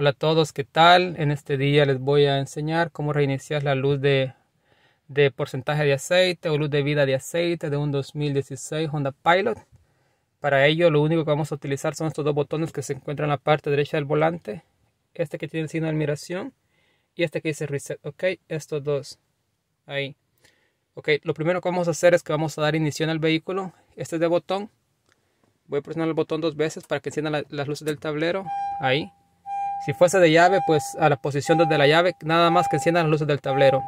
Hola a todos, ¿qué tal? En este día les voy a enseñar cómo reiniciar la luz de, porcentaje de aceite o luz de vida de aceite de un 2016 Honda Pilot. Para ello lo único que vamos a utilizar son estos dos botones que se encuentran en la parte derecha del volante. Este que tiene el signo de admiración y este que dice reset. Ok, estos dos. Ahí. Ok, lo primero que vamos a hacer es que vamos a dar inicio al vehículo. Este es de botón. Voy a presionar el botón dos veces para que enciendan las luces del tablero. Ahí si fuese de llave, pues a la posición donde la llave, nada más que encienda las luces del tablero.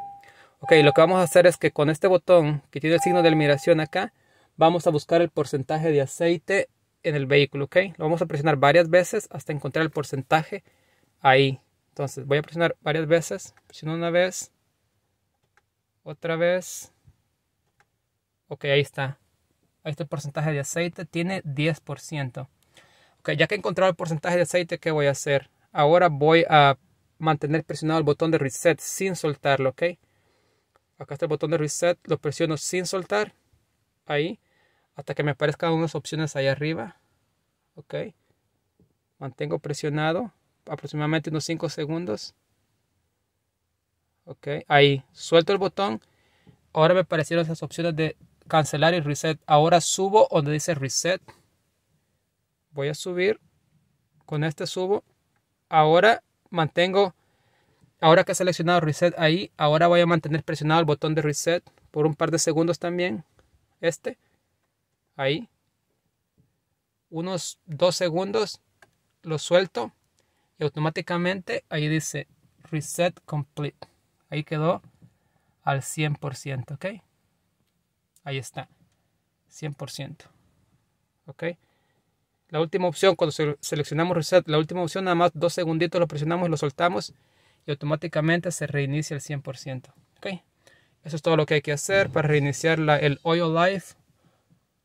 Ok, lo que vamos a hacer es que con este botón que tiene el signo de admiración acá, vamos a buscar el porcentaje de aceite en el vehículo, ok. Lo vamos a presionar varias veces hasta encontrar el porcentaje ahí. Entonces voy a presionar varias veces, presiono una vez, otra vez. Ok, ahí está. Ahí está el porcentaje de aceite, tiene 10%. Ok, ya que he encontrado el porcentaje de aceite, ¿qué voy a hacer? Ahora voy a mantener presionado el botón de reset sin soltarlo, ¿ok? Acá está el botón de reset, lo presiono sin soltar, ahí, hasta que me aparezcan unas opciones ahí arriba, ¿ok? Mantengo presionado aproximadamente unos 5 segundos, ¿ok? Ahí, suelto el botón, ahora me aparecieron esas opciones de cancelar y reset. Ahora subo donde dice reset. Voy a subir. Con este subo ahora mantengo, ahora que he seleccionado Reset ahí, ahora voy a mantener presionado el botón de Reset por un par de segundos también. Este, ahí. Unos dos segundos, lo suelto y automáticamente ahí dice Reset Complete. Ahí quedó al 100%, ¿ok? Ahí está, 100%, ¿ok? La última opción, cuando seleccionamos reset, la última opción nada más dos segunditos lo presionamos y lo soltamos y automáticamente se reinicia al 100%. ¿okay? Eso es todo lo que hay que hacer para reiniciar la, el Oil Life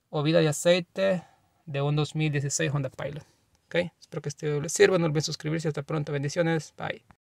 o vida de aceite de un 2016 Honda Pilot. ¿okay? Espero que este video les sirva. No olviden suscribirse. Hasta pronto. Bendiciones. Bye.